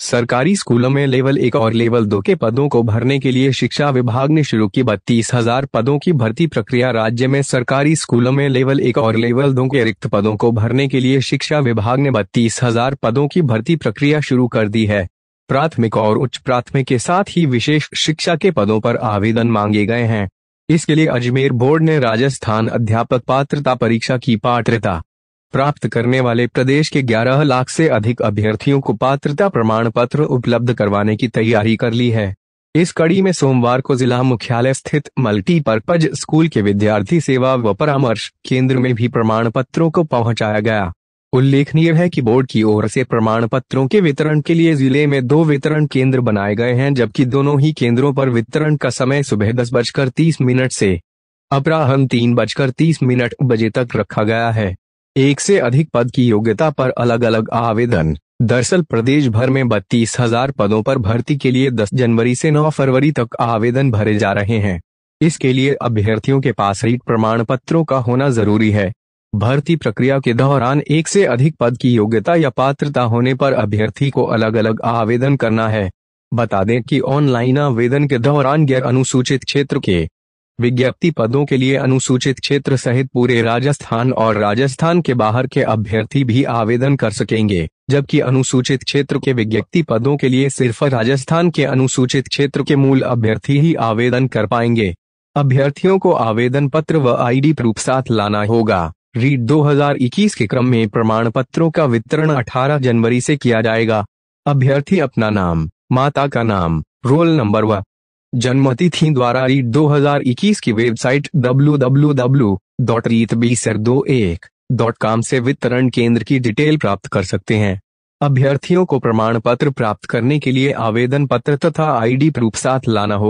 सरकारी स्कूलों में लेवल एक और लेवल दो के पदों को भरने के लिए शिक्षा विभाग ने शुरू की बत्तीस हजार पदों की भर्ती प्रक्रिया राज्य में सरकारी स्कूलों में लेवल एक और लेवल दो के रिक्त पदों को भरने के लिए शिक्षा विभाग ने बत्तीस हजार पदों की भर्ती प्रक्रिया शुरू कर दी है प्राथमिक और उच्च प्राथमिक के साथ ही विशेष शिक्षा के पदों पर आवेदन मांगे गए हैं इसके लिए अजमेर बोर्ड ने राजस्थान अध्यापक पात्रता परीक्षा की पात्रता प्राप्त करने वाले प्रदेश के 11 लाख से अधिक अभ्यर्थियों को पात्रता प्रमाण पत्र उपलब्ध करवाने की तैयारी कर ली है इस कड़ी में सोमवार को जिला मुख्यालय स्थित मल्टीपर्पज स्कूल के विद्यार्थी सेवा व परामर्श केंद्र में भी प्रमाण पत्रों को पहुंचाया गया उल्लेखनीय है कि बोर्ड की ओर से प्रमाण पत्रों के वितरण के लिए जिले में दो वितरण केंद्र बनाए गए हैं जबकि दोनों ही केंद्रों पर वितरण का समय सुबह दस बजकर तीस मिनट से अपराहन तीन बजकर तीस मिनट बजे तक रखा गया है एक से अधिक पद की योग्यता पर अलग अलग आवेदन दरअसल प्रदेश भर में बत्तीस हजार पदों पर भर्ती के लिए 10 जनवरी से 9 फरवरी तक आवेदन भरे जा रहे हैं इसके लिए अभ्यर्थियों के पास रीट प्रमाण पत्रों का होना जरूरी है भर्ती प्रक्रिया के दौरान एक से अधिक पद की योग्यता या पात्रता होने पर अभ्यर्थी को अलग अलग आवेदन करना है बता दें कि ऑनलाइन आवेदन के दौरान गैर अनुसूचित क्षेत्र के विज्ञप्ति पदों के लिए अनुसूचित क्षेत्र सहित पूरे राजस्थान और राजस्थान के बाहर के अभ्यर्थी भी आवेदन कर सकेंगे जबकि अनुसूचित क्षेत्र के विज्ञप्ति पदों के लिए सिर्फ राजस्थान के अनुसूचित क्षेत्र के मूल अभ्यर्थी ही आवेदन कर पाएंगे अभ्यर्थियों को आवेदन पत्र व आईडी प्रूफ साथ लाना होगा रीट 2021 के क्रम में प्रमाण पत्रों का वितरण 18 जनवरी से किया जाएगा अभ्यर्थी अपना नाम माता का नाम रोल नंबर व जन्मतिथि द्वारा रीट 2021 की वेबसाइट www.reetbsir21.com से वितरण केंद्र की डिटेल प्राप्त कर सकते हैं अभ्यर्थियों को प्रमाण पत्र प्राप्त करने के लिए आवेदन पत्र तथा आईडी प्रूफ साथ लाना होगा